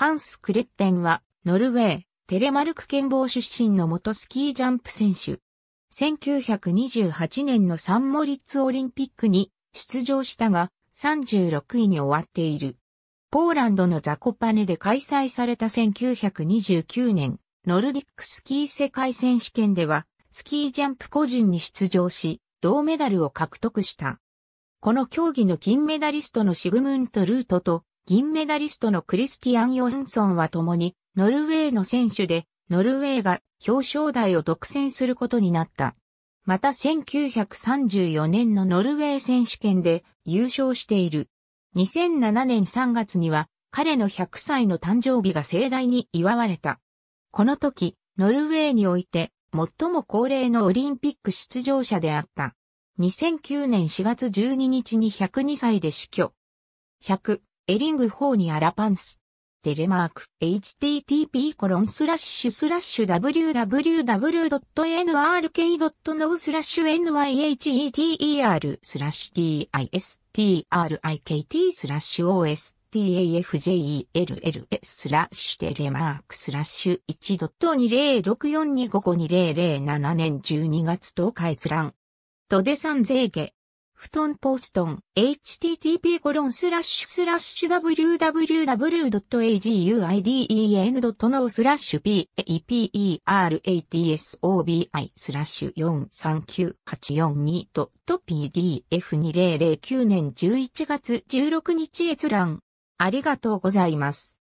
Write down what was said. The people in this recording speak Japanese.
ハンス・クレッペンは、ノルウェー、テレマルク県防出身の元スキージャンプ選手。1928年のサンモリッツオリンピックに出場したが、36位に終わっている。ポーランドのザコパネで開催された1929年、ノルディックスキー世界選手権では、スキージャンプ個人に出場し、銅メダルを獲得した。この競技の金メダリストのシグムント・ルートと銀メダリストのクリスティアン・ヨンソンは共にノルウェーの選手で、ノルウェーが表彰台を独占することになった。また1934年のノルウェー選手権で優勝している。2007年3月には彼の100歳の誕生日が盛大に祝われた。この時、ノルウェーにおいて最も高齢のオリンピック出場者であった。2009年4月12日に102歳で死去。100。エリング4にアラパンス。テレマーク、http コロンスラッシュスラッシュ www.nrk.no スラッシュ nyheter スラッシュ d i s t r i k t スラッシュ ostafjell s スラッシュテレマークスラッシュ1.206425520007年12月10日閲覧。とでさんぜいげ。布団ポストン、http コロンスラッシュスラッシュ www.aguiden.no スラッシュ p e p e r a t s o b i スラッシュ439842と pdf2009 年11月16日閲覧。ありがとうございます。